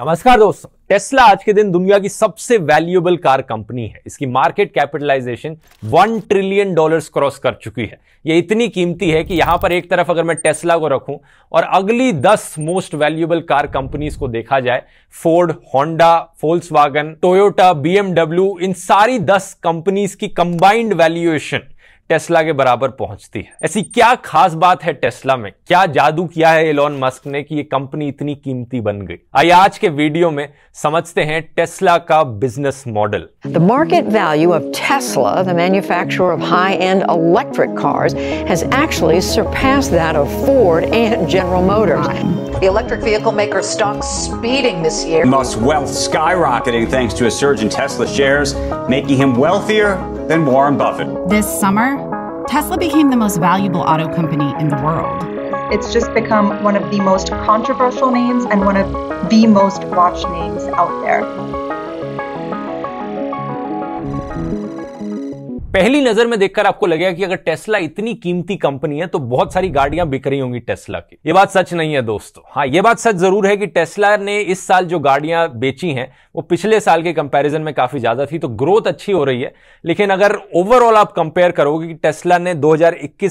नमस्कार दोस्तों टेस्ला आज के दिन दुनिया की सबसे वैल्यूएबल कार कंपनी है इसकी market capitalization one trillion dollars cross कर चुकी है ये इतनी कीमती है कि यहां पर एक तरफ अगर मैं टेस्ला को रखूं और अगली दस मोस्ट वैल्यूएबल कार कंपनीज को देखा जाए फोर्ड होंडा फोल्स टोयोटा बीएमडब्ल्यू इन सारी दस कंपनीज की कंबाइंड वैल्यूएशन टेस्ला के बराबर पहुंचती है ऐसी क्या खास बात है टेस्ला में क्या जादू किया है एलोन मस्क ने कि ये कंपनी इतनी कीमती बन गई आइए आज के वीडियो में समझते हैं टेस्ला का business model the market value of Tesla the manufacturer of high end electric cars has actually surpassed that of Ford and General Motors the electric vehicle maker stock speeding this year Musk wealth skyrocketing thanks to a surge in Tesla shares making him wealthier than Warren Buffett. This summer, Tesla became the most valuable auto company in the world. It's just become one of the most controversial names and one of the most watched names out there. पहली नजर में देखकर आपको लगेगा कि अगर Tesla इतनी कीमती कंपनी है तो बहुत सारी गाड़ियां बिक रही होंगी टेस्ला की ये बात सच नहीं है दोस्तों हाँ ये बात सच जरूर है कि टेस्ला ने इस साल जो गाड़ियां बेची हैं वो पिछले साल के कंपैरिजन में काफी ज्यादा थी तो ग्रोथ अच्छी हो रही है लेकिन अगर ओवरऑल आप कंपेयर करोगे कि टेस्ला ने दो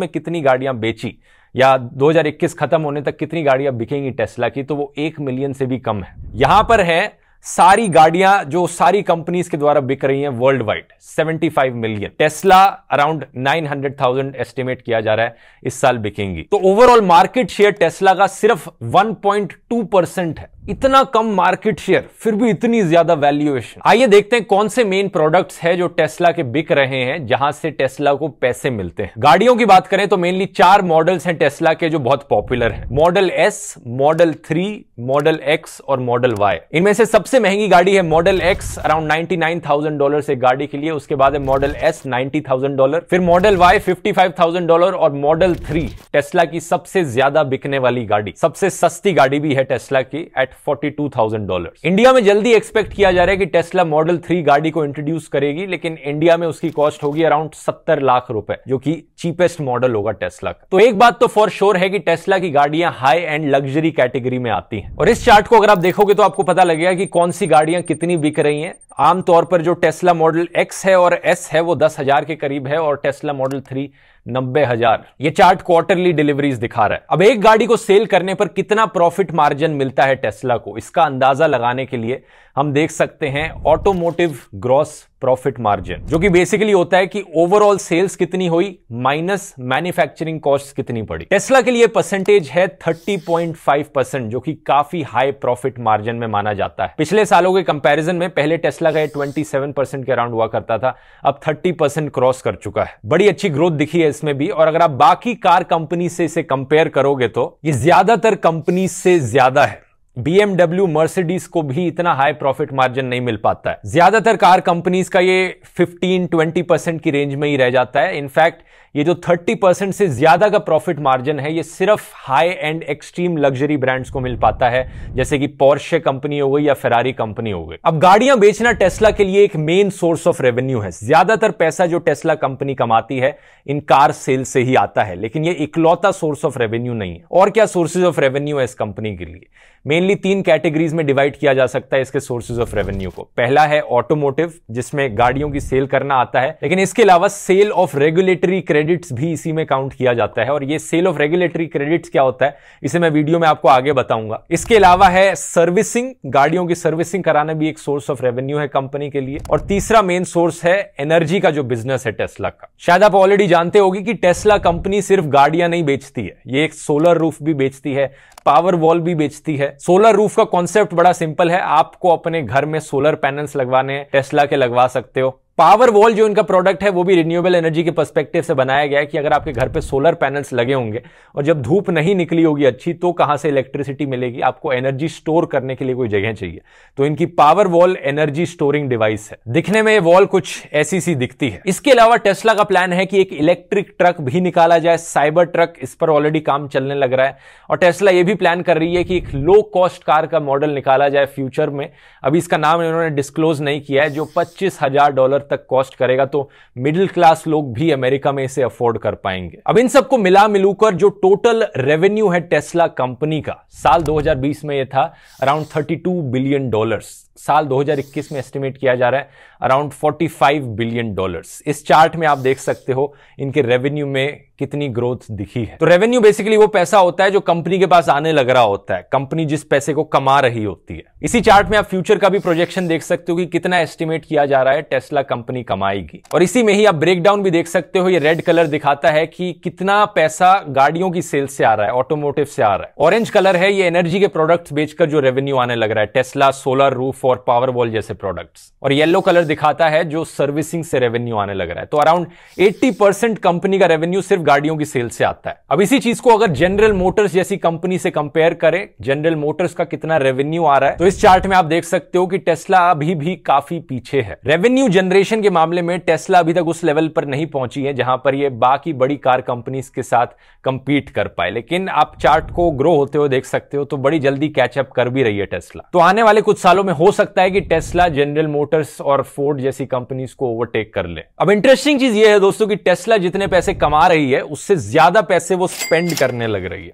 में कितनी गाड़ियां बेची या 2021 खत्म होने तक कितनी गाड़ियां बिकेंगी टेस्ला की तो वो एक मिलियन से भी कम है यहां पर है सारी गाड़ियां जो सारी कंपनीज के द्वारा बिक रही हैं world wide 75 million Tesla around 900,000 estimate किया जा रहा है इस साल बिकेंगी तो ओवरऑल मार्केट शेयर टेस्ला का सिर्फ 1.2 परसेंट है इतना कम मार्केट शेयर फिर भी इतनी ज्यादा वैल्यूएशन आइए देखते हैं कौन से मेन प्रोडक्ट्स है जो टेस्ला के बिक रहे हैं जहां से टेस्ला को पैसे मिलते हैं गाड़ियों की बात करें तो मेनली चार मॉडल्स हैं टेस्ला के जो बहुत पॉपुलर हैं model S model three model X और मॉडल वाई इनमें से सबसे महंगी गाड़ी है model X around ninety nine thousand dollar से गाड़ी के लिए उसके बाद है model S ninety thousand dollar फिर model Y fifty five thousand dollar और मॉडल थ्री टेस्ला की सबसे ज्यादा बिकने वाली गाड़ी सबसे सस्ती गाड़ी भी है टेस्ला की एट $42,000 इंडिया में जल्दी एक्सपेक्ट किया जा रहा है कि टेस्ला मॉडल थ्री गाड़ी को इंट्रोड्यूस करेगी लेकिन इंडिया में उसकी कॉस्ट होगी अराउंड सत्तर लाख रुपए जो कि चीपेस्ट मॉडल होगा टेस्ला का तो एक बात तो फॉर श्योर है कि टेस्ला की गाड़ियां हाई एंड लग्जरी कैटेगरी में आती हैं और इस चार्ट को अगर आप देखोगे तो आपको पता लगेगा कि कौन सी गाड़ियां कितनी बिक रही हैं आमतौर पर जो टेस्ला मॉडल एक्स है और एस है वो दस हजार के करीब है और टेस्ला मॉडल थ्री नब्बे हजार ये चार्ट क्वार्टरली डिलीवरीज दिखा रहा है अब एक गाड़ी को सेल करने पर कितना प्रॉफिट मार्जिन मिलता है टेस्ला को इसका अंदाजा लगाने के लिए हम देख सकते हैं ऑटोमोटिव ग्रॉस प्रॉफिट मार्जिन जो कि बेसिकली होता है कि ओवरऑल सेल्स कितनी हुई माइनस मैन्युफैक्चरिंग कॉस्ट कितनी पड़ी टेस्ला के लिए परसेंटेज है 30.5 परसेंट जो कि काफी हाई प्रॉफिट मार्जिन में माना जाता है पिछले सालों के कंपैरिजन में पहले टेस्ला का 27 परसेंट के अराउंड हुआ करता था अब 30 परसेंट क्रॉस कर चुका है बड़ी अच्छी ग्रोथ दिखी है यूएस में भी और अगर आप बाकी कार कंपनी से इसे कंपेयर करोगे तो ये ज्यादातर कंपनी से ज्यादा है BMW, मर्सिडीज को भी इतना हाई प्रॉफिट मार्जिन नहीं मिल पाता है ज्यादातर कार कंपनीज का ये 15-20 परसेंट की रेंज में ही रह जाता है इनफैक्ट ये जो 30 परसेंट से ज्यादा का प्रॉफिट मार्जिन है ये सिर्फ high and extreme luxury brands को मिल पाता है जैसे कि पोर्शे कंपनी हो गई या फेरारी कंपनी हो गई अब गाड़ियां बेचना टेस्ला के लिए एक मेन सोर्स ऑफ रेवेन्यू है ज्यादातर पैसा जो टेस्ला कंपनी कमाती है इन कार सेल से ही आता है लेकिन ये इकलौता सोर्स ऑफ रेवेन्यू नहीं है और क्या सोर्सेज ऑफ रेवेन्यू है इस कंपनी के लिए मेनली मेनली तीन कैटेगरीज में डिवाइड किया जा सकता है इसके सोर्सेज ऑफ रेवेन्यू को पहला है ऑटोमोटिव जिसमें गाड़ियों की सेल करना आता है लेकिन इसके अलावा सेल ऑफ रेगुलेटरी क्रेडिट्स भी इसी में काउंट किया जाता है और ये सेल ऑफ रेगुलेटरी क्रेडिट्स क्या होता है इसे मैं वीडियो में आपको आगे बताऊंगा इसके अलावा है सर्विसिंग गाड़ियों की सर्विसिंग कराना भी एक सोर्स ऑफ रेवेन्यू है कंपनी के लिए और तीसरा मेन सोर्स है एनर्जी का जो बिजनेस है टेस्ला का शायद आप ऑलरेडी जानते होगी कि टेस्ला कंपनी सिर्फ गाड़ियां नहीं बेचती है ये एक सोलर रूफ भी बेचती है पावर वॉल भी बेचती है सोलर सोलर रूफ का कॉन्सेप्ट बड़ा सिंपल है आपको अपने घर में सोलर पैनल्स लगवाने टेस्ला के लगवा सकते हो पावर वॉल जो इनका प्रोडक्ट है वो भी रिन्यूएबल एनर्जी के पर्सपेक्टिव से बनाया गया है कि अगर आपके घर पे सोलर पैनल्स लगे होंगे और जब धूप नहीं निकली होगी अच्छी तो कहाँ से इलेक्ट्रिसिटी मिलेगी आपको एनर्जी स्टोर करने के लिए कोई जगह चाहिए तो इनकी power wall energy storing device है दिखने में ये वॉल कुछ ऐसी सी दिखती है इसके अलावा टेस्ला का प्लान है कि एक इलेक्ट्रिक ट्रक भी निकाला जाए साइबर ट्रक इस पर ऑलरेडी काम चलने लग रहा है और टेस्ला ये भी प्लान कर रही है कि एक लो कॉस्ट कार का मॉडल निकाला जाए फ्यूचर में अभी इसका नाम इन्होंने डिस्क्लोज नहीं किया है जो पच्चीस डॉलर तक कॉस्ट करेगा तो मिडिल क्लास लोग भी अमेरिका में इसे अफोर्ड कर पाएंगे अब इन सबको मिला मिलूकर जो टोटल रेवेन्यू है टेस्ला कंपनी का साल 2020 में ये था अराउंड 32 बिलियन डॉलर्स साल 2021 में एस्टिमेट किया जा रहा है अराउंड 45 बिलियन डॉलर्स इस चार्ट में आप देख सकते हो इनके रेवेन्यू में कितनी ग्रोथ दिखी है तो रेवेन्यू बेसिकली वो पैसा होता है जो कंपनी के पास आने लग रहा होता है कंपनी जिस पैसे को कमा रही होती है इसी चार्ट में आप फ्यूचर का भी प्रोजेक्शन देख सकते हो कि कितना एस्टिमेट किया जा रहा है टेस्ला कंपनी कंपनी कमाएगी और इसी में ही आप ब्रेकडाउन भी देख सकते हो ये रेड कलर दिखाता है कि कितना पैसा गाड़ियों की सेल्स से आ रहा है ऑटोमोटिव से आ रहा है ऑरेंज कलर है ये एनर्जी के प्रोडक्ट्स बेचकर जो रेवेन्यू आने लग रहा है टेस्ला सोलर रूफ और पावर वॉल जैसे प्रोडक्ट्स और येलो कलर दिखाता है जो सर्विसिंग से रेवेन्यू आने लग रहा है तो अराउंड एट्टी परसेंट कंपनी का रेवेन्यू सिर्फ गाड़ियों की सेल से आता है अब इसी चीज को अगर जनरल मोटर्स जैसी कंपनी से कंपेयर करें जनरल मोटर्स का कितना रेवेन्यू आ रहा है तो इस चार्ट में आप देख सकते हो कि टेस्ला अभी भी काफी पीछे है रेवेन्यू जनरेशन कंपटीशन के मामले में टेस्ला अभी तक उस लेवल पर नहीं पहुंची है जहां पर ये बाकी बड़ी कार कंपनीज के साथ कंपीट कर पाए लेकिन आप चार्ट को ग्रो होते हुए देख सकते हो तो बड़ी जल्दी कैचअप कर भी रही है टेस्ला तो आने वाले कुछ सालों में हो सकता है कि टेस्ला जनरल मोटर्स और फोर्ड जैसी कंपनीज को ओवरटेक कर ले अब इंटरेस्टिंग चीज ये है दोस्तों की टेस्ला जितने पैसे कमा रही है उससे ज्यादा पैसे वो स्पेंड करने लग रही है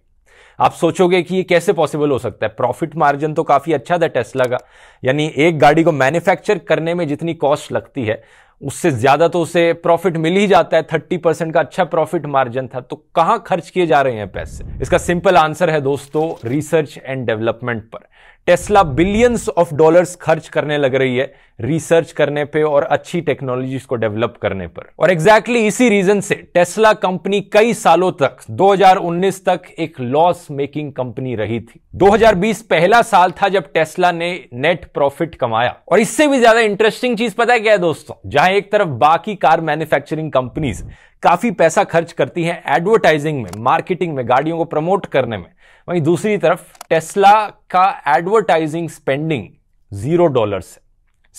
आप सोचोगे कि ये कैसे पॉसिबल हो सकता है प्रॉफिट मार्जिन तो काफ़ी अच्छा था टेस्ला का यानी एक गाड़ी को मैन्युफैक्चर करने में जितनी कॉस्ट लगती है उससे ज़्यादा तो उसे प्रॉफिट मिल ही जाता है थर्टी परसेंट का अच्छा प्रॉफिट मार्जिन था तो कहां खर्च किए जा रहे हैं पैसे इसका सिंपल आंसर है दोस्तों रिसर्च एंड डेवलपमेंट पर टेस्ला बिलियंस ऑफ डॉलर्स खर्च करने लग रही है रिसर्च करने पे और अच्छी टेक्नोलॉजीज को डेवलप करने पर और एग्जैक्टली exactly इसी रीजन से टेस्ला कंपनी कई सालों तक 2019 तक एक लॉस मेकिंग कंपनी रही थी 2020 पहला साल था जब टेस्ला ने नेट प्रॉफिट कमाया और इससे भी ज्यादा इंटरेस्टिंग चीज पता है क्या है दोस्तों जहां एक तरफ बाकी कार मैन्युफैक्चरिंग कंपनीज काफी पैसा खर्च करती हैं एडवर्टाइजिंग में मार्केटिंग में गाड़ियों को प्रमोट करने में वहीं दूसरी तरफ टेस्ला का advertising spending zero dollars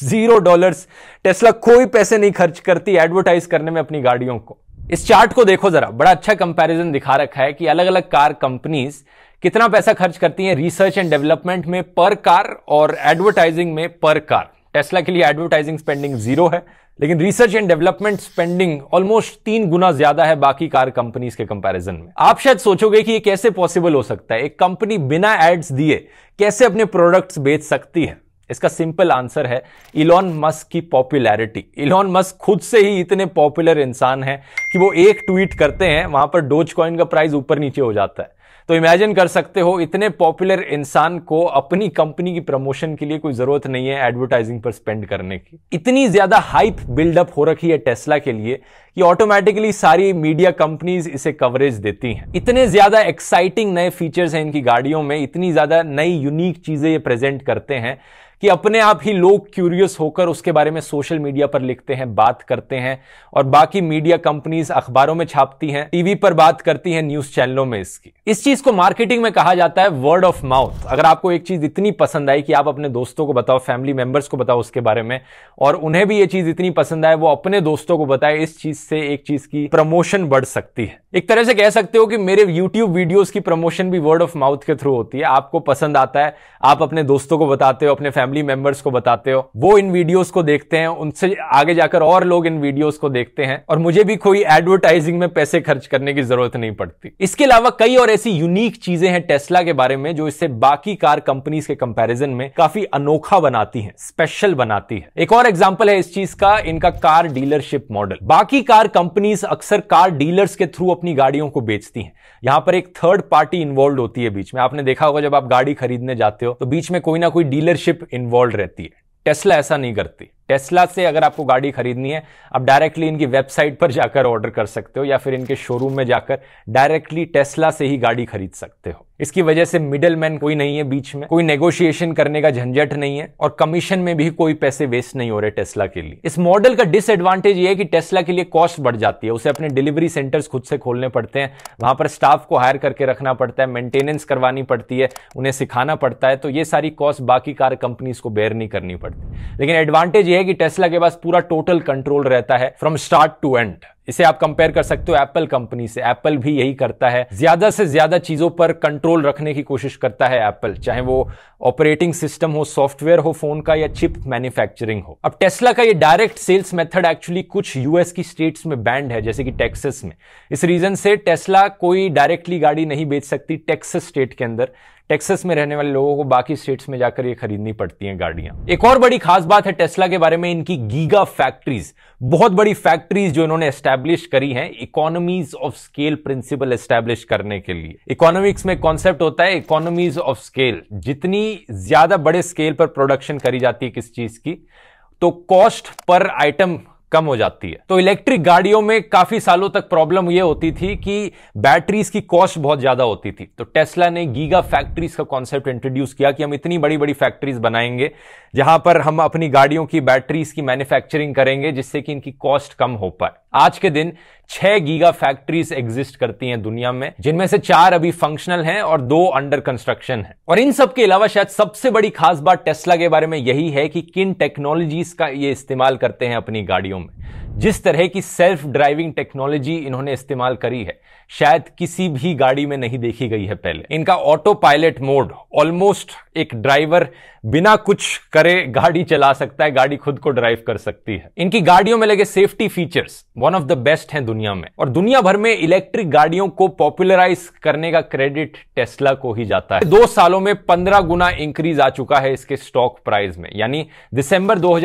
zero dollars Tesla कोई पैसे नहीं खर्च करती एडवर्टाइज करने में अपनी गाड़ियों को इस चार्ट को देखो जरा बड़ा अच्छा कंपैरिजन दिखा रखा है कि अलग अलग कार कंपनीज कितना पैसा खर्च करती हैं रिसर्च एंड डेवलपमेंट में पर कार और एडवर्टाइजिंग में पर कार टेस्ला के लिए एडवर्टाइजिंग स्पेंडिंग जीरो है लेकिन research and development spending almost तीन गुना ज्यादा है बाकी कार कंपनीज के कंपैरिजन में आप शायद सोचोगे कि ये कैसे पॉसिबल हो सकता है एक कंपनी बिना एड्स दिए कैसे अपने प्रोडक्ट्स बेच सकती है इसका सिंपल आंसर है इलॉन मस्क की पॉपुलैरिटी इलॉन मस्क खुद से ही इतने पॉपुलर इंसान है कि वो एक ट्वीट करते हैं वहां पर डोज कॉइन का प्राइस ऊपर नीचे हो जाता है तो इमेजिन कर सकते हो इतने पॉपुलर इंसान को अपनी कंपनी की प्रमोशन के लिए कोई जरूरत नहीं है एडवर्टाइजिंग पर स्पेंड करने की इतनी ज्यादा हाइप बिल्डअप हो रखी है टेस्ला के लिए कि ऑटोमेटिकली सारी मीडिया कंपनीज इसे कवरेज देती हैं इतने ज्यादा एक्साइटिंग नए फीचर्स हैं इनकी गाड़ियों में इतनी ज्यादा नई यूनिक चीजें ये प्रेजेंट करते हैं कि अपने आप ही लोग क्यूरियस होकर उसके बारे में सोशल मीडिया पर लिखते हैं बात करते हैं और बाकी मीडिया कंपनीज अखबारों में छापती हैं टीवी पर बात करती हैं न्यूज चैनलों में इसकी इस चीज को मार्केटिंग में कहा जाता है वर्ड ऑफ माउथ अगर आपको एक चीज इतनी पसंद आई कि आप अपने दोस्तों को बताओ फैमिली मेंबर्स को बताओ उसके बारे में और उन्हें भी ये चीज इतनी पसंद आए वो अपने दोस्तों को बताए इस चीज से एक चीज की प्रमोशन बढ़ सकती है एक तरह से कह सकते हो कि मेरे यूट्यूब वीडियोज की प्रमोशन भी वर्ड ऑफ माउथ के थ्रू होती है आपको पसंद आता है आप अपने दोस्तों को बताते हो अपने फैमिली फैमिली मेंबर्स को बताते हो वो इन वीडियोस को देखते हैं उनसे आगे जाकर और लोग इन वीडियोस को देखते हैं और मुझे भी कोई एडवर्टाइजिंग में पैसे खर्च करने की जरूरत नहीं पड़ती इसके अलावा कई और ऐसी यूनिक चीजें हैं टेस्ला के बारे में जो इससे बाकी कार कंपनीज के कंपेरिजन में काफी अनोखा बनाती है स्पेशल बनाती है एक और एग्जाम्पल है इस चीज का इनका कार डीलरशिप मॉडल बाकी कार कंपनीज अक्सर कार डीलर्स के थ्रू अपनी गाड़ियों को बेचती है यहां पर एक थर्ड पार्टी इन्वॉल्व होती है बीच में आपने देखा होगा जब आप गाड़ी खरीदने जाते हो तो बीच में कोई ना कोई डीलरशिप इन्वॉल्व रहती है टेस्ला ऐसा नहीं करती टेस्ला से अगर आपको गाड़ी खरीदनी है आप डायरेक्टली इनकी वेबसाइट पर जाकर ऑर्डर कर सकते हो या फिर इनके शोरूम में जाकर डायरेक्टली टेस्ला से ही गाड़ी खरीद सकते हो इसकी वजह से मिडल मैन कोई नहीं है बीच में कोई नेगोशिएशन करने का झंझट नहीं है और कमीशन में भी कोई पैसे वेस्ट नहीं हो रहे टेस्ला के लिए इस मॉडल का डिसएडवांटेज ये है कि टेस्ला के लिए कॉस्ट बढ़ जाती है उसे अपने डिलीवरी सेंटर्स खुद से खोलने पड़ते हैं वहां पर स्टाफ को हायर करके रखना पड़ता है मेंटेनेंस करवानी पड़ती है उन्हें सिखाना पड़ता है तो ये सारी कॉस्ट बाकी कार कंपनीज को बेयर नहीं करनी पड़ती लेकिन एडवांटेज यह है कि टेस्ला के पास पूरा टोटल कंट्रोल रहता है फ्रॉम स्टार्ट टू एंड इसे आप कंपेयर कर सकते हो एप्पल कंपनी से एप्पल भी यही करता है ज्यादा से ज्यादा चीजों पर कंट्रोल रखने की कोशिश करता है एप्पल चाहे वो ऑपरेटिंग सिस्टम हो सॉफ्टवेयर हो फोन का या चिप मैन्युफैक्चरिंग हो अब टेस्ला का ये डायरेक्ट सेल्स मेथड एक्चुअली कुछ यूएस की स्टेट्स में बैंड है जैसे कि टेक्सस में इस रीजन से टेस्ला कोई डायरेक्टली गाड़ी नहीं बेच सकती टेक्सस स्टेट के अंदर टेक्सस में रहने वाले लोगों को बाकी स्टेट्स में जाकर ये खरीदनी पड़ती हैं गाड़ियां एक और बड़ी खास बात है टेस्ला के बारे में इनकी गीगा फैक्ट्रीज बहुत बड़ी फैक्ट्रीज जो इन्होंने एस्टैब्लिश करी हैं economies of scale principle establish करने के लिए इकोनॉमिक्स में कॉन्सेप्ट होता है इकोनॉमीज ऑफ स्केल जितनी ज्यादा बड़े स्केल पर प्रोडक्शन करी जाती है किस चीज की तो कॉस्ट पर आइटम कम हो जाती है तो इलेक्ट्रिक गाड़ियों में काफी सालों तक प्रॉब्लम यह होती थी कि बैटरीज की कॉस्ट बहुत ज्यादा होती थी तो टेस्ला ने गीगा फैक्ट्रीज का कॉन्सेप्ट इंट्रोड्यूस किया कि हम इतनी बड़ी बड़ी फैक्ट्रीज बनाएंगे जहां पर हम अपनी गाड़ियों की बैटरीज की मैन्युफैक्चरिंग करेंगे जिससे कि इनकी कॉस्ट कम हो पाए आज के दिन छह गीगा फैक्ट्रीज एग्जिस्ट करती हैं दुनिया में जिनमें से चार अभी फंक्शनल हैं और दो अंडर कंस्ट्रक्शन है और इन सब के अलावा शायद सबसे बड़ी खास बात टेस्ला के बारे में यही है कि किन टेक्नोलॉजीज का ये इस्तेमाल करते हैं अपनी गाड़ियों में जिस तरह की सेल्फ ड्राइविंग टेक्नोलॉजी इन्होंने इस्तेमाल करी है शायद किसी भी गाड़ी में नहीं देखी गई है पहले इनका ऑटो पायलट मोड ऑलमोस्ट एक ड्राइवर बिना कुछ करे गाड़ी चला सकता है गाड़ी खुद को ड्राइव कर सकती है इनकी गाड़ियों में लगे safety features one of the best हैं दुनिया में और दुनिया भर में इलेक्ट्रिक गाड़ियों को पॉपुलराइज करने का क्रेडिट टेस्ला को ही जाता है दो सालों में पंद्रह गुना इंक्रीज आ चुका है इसके स्टॉक प्राइस में यानी दिसंबर दो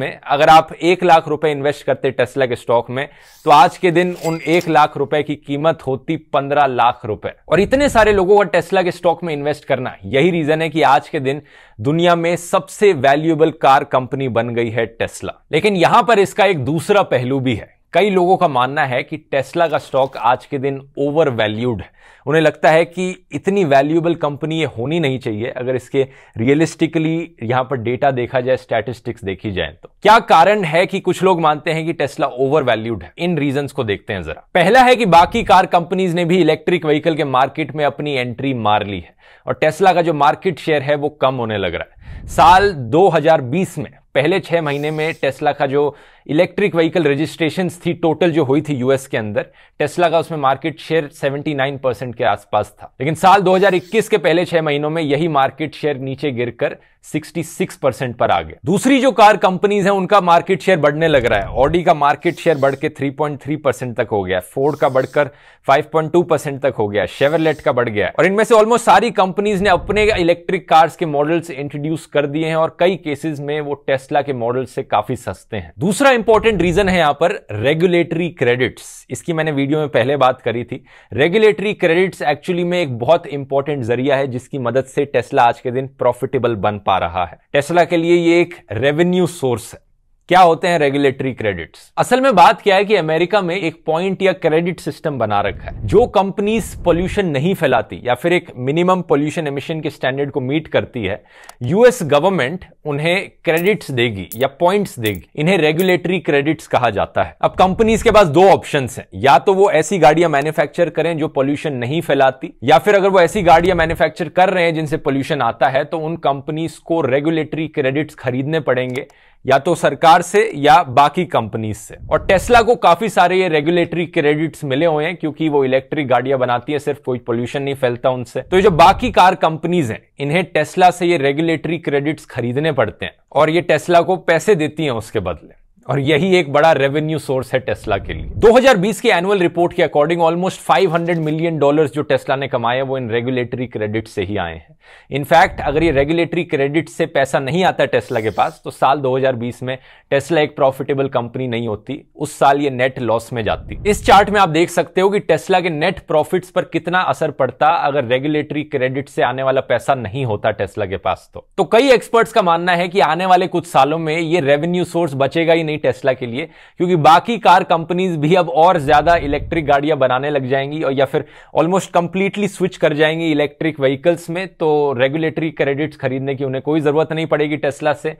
में अगर आप एक लाख रुपए इन्वेस्ट इन्वेस्ट करते टेस्ला के स्टॉक में तो आज के दिन उन एक लाख रुपए की कीमत होती पंद्रह लाख रुपए और इतने सारे लोगों का टेस्ला के स्टॉक में इन्वेस्ट करना यही रीजन है कि आज के दिन दुनिया में सबसे वैल्यूएबल कार कंपनी बन गई है टेस्ला लेकिन यहां पर इसका एक दूसरा पहलू भी है कई लोगों का मानना है कि टेस्ला का स्टॉक आज के दिन ओवर वैल्यूड है उन्हें लगता है कि इतनी वैल्यूएबल कंपनी ये होनी नहीं चाहिए अगर इसके रियलिस्टिकली यहां पर डेटा देखा जाए स्टैटिस्टिक्स देखी जाए तो क्या कारण है कि कुछ लोग मानते हैं कि टेस्ला ओवर वैल्यूड है इन रीजन को देखते हैं जरा पहला है कि बाकी कार कंपनीज ने भी इलेक्ट्रिक व्हीकल के मार्केट में अपनी एंट्री मार ली है और टेस्ला का जो मार्केट शेयर है वो कम होने लग रहा है साल 2020 में पहले छह महीने में टेस्ला का जो इलेक्ट्रिक व्हीकल रजिस्ट्रेशन थी टोटल जो हुई थी यूएस के अंदर टेस्ला का उसमें मार्केट शेयर 79 परसेंट के आसपास था लेकिन साल 2021 के पहले छह महीनों में यही मार्केट शेयर नीचे गिरकर 66 परसेंट पर आ गया दूसरी जो कार कंपनीज हैं उनका मार्केट शेयर बढ़ने लग रहा है ऑडी का मार्केट शेयर बढ़ के 3.3 परसेंट तक हो गया फोर्ड का बढ़कर 5.2 परसेंट तक हो गया शेवरलेट का बढ़ गया और इनमें से ऑलमोस्ट सारी कंपनीज ने अपने इलेक्ट्रिक कार्स के मॉडल्स इंट्रोड्यूस कर दिए हैं और कई केसेस में वो टेस्ला के मॉडल से काफी सस्ते हैं दूसरा इंपॉर्टेंट रीजन है यहां पर रेगुलेटरी क्रेडिट्स इसकी मैंने वीडियो में पहले बात करी थी रेगुलेटरी क्रेडिट्स एक्चुअली में एक बहुत इंपॉर्टेंट जरिया है जिसकी मदद से टेस्ला आज के दिन प्रॉफिटेबल बन पा रहा है टेस्ला के लिए ये एक रेवेन्यू सोर्स है क्या होते हैं रेगुलेटरी क्रेडिट्स असल में बात क्या है कि अमेरिका में एक पॉइंट या क्रेडिट सिस्टम बना रखा है जो कंपनीज पोल्यूशन नहीं फैलाती या फिर एक मिनिमम पोल्यूशन एमिशन के स्टैंडर्ड को मीट करती है यूएस गवर्नमेंट उन्हें क्रेडिट्स देगी या पॉइंट्स देगी इन्हें रेगुलेटरी क्रेडिट्स कहा जाता है अब कंपनीज के पास दो ऑप्शन है या तो वो ऐसी गाड़ियां मैन्युफैक्चर करें जो पोल्यूशन नहीं फैलाती या फिर अगर वो ऐसी गाड़ियां मैन्युफैक्चर कर रहे हैं जिनसे पॉल्यूशन आता है तो उन कंपनीज को रेगुलेटरी क्रेडिट्स खरीदने पड़ेंगे या तो सरकार से या बाकी कंपनीज से और टेस्ला को काफी सारे ये रेगुलेटरी क्रेडिट्स मिले हुए हैं क्योंकि वो इलेक्ट्रिक गाड़ियां बनाती है सिर्फ कोई पोल्यूशन नहीं फैलता उनसे तो ये जो बाकी कार कंपनीज हैं इन्हें टेस्ला से ये रेगुलेटरी क्रेडिट्स खरीदने पड़ते हैं और ये टेस्ला को पैसे देती हैं उसके बदले और यही एक बड़ा रेवेन्यू सोर्स है टेस्ला के लिए 2020 की एनुअल रिपोर्ट के अकॉर्डिंग ऑलमोस्ट 500 मिलियन डॉलर्स जो टेस्ला ने कमाए वो इन रेगुलेटरी क्रेडिट से ही आए हैं इनफैक्ट अगर ये रेगुलेटरी क्रेडिट से पैसा नहीं आता टेस्ला के पास तो साल 2020 में टेस्ला एक प्रॉफिटेबल कंपनी नहीं होती उस साल ये नेट लॉस में जाती इस चार्ट में आप देख सकते हो कि टेस्ला के नेट प्रॉफिट्स पर कितना असर पड़ता अगर रेगुलेटरी क्रेडिट से आने वाला पैसा नहीं होता टेस्ला के पास तो, तो कई एक्सपर्ट्स का मानना है कि आने वाले कुछ सालों में ये रेवेन्यू सोर्स बचेगा ही नहीं टेस्ला के लिए क्योंकि बाकी कार कंपनीज भी अब और ज्यादा इलेक्ट्रिक गाड़ियां बनाने लग जाएंगी और या फिर ऑलमोस्ट कंप्लीटली स्विच कर जाएंगी इलेक्ट्रिक व्हीकल्स में तो रेगुलेटरी क्रेडिट्स खरीदने की उन्हें कोई ज़रूरत नहीं पड़ेगी टेस्ला से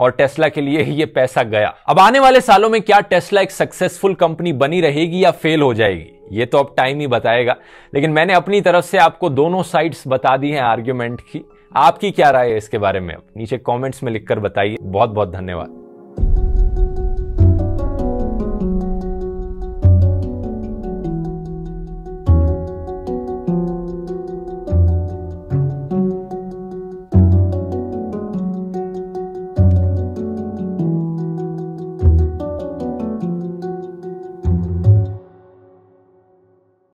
और टेस्ला के लिए ही ये पैसा गया अब आने वाले सालों में क्या टेस्ला एक सक्सेसफुल कंपनी बनी रहेगी या फेल हो जाएगी ये तो अब टाइम ही बताएगा लेकिन मैंने अपनी तरफ से आपको दोनों साइड्स बता दी हैं आर्ग्यूमेंट की आपकी क्या राय है इसके बारे में अब नीचे कमेंट्स में लिखकर बताइए बहुत बहुत धन्यवाद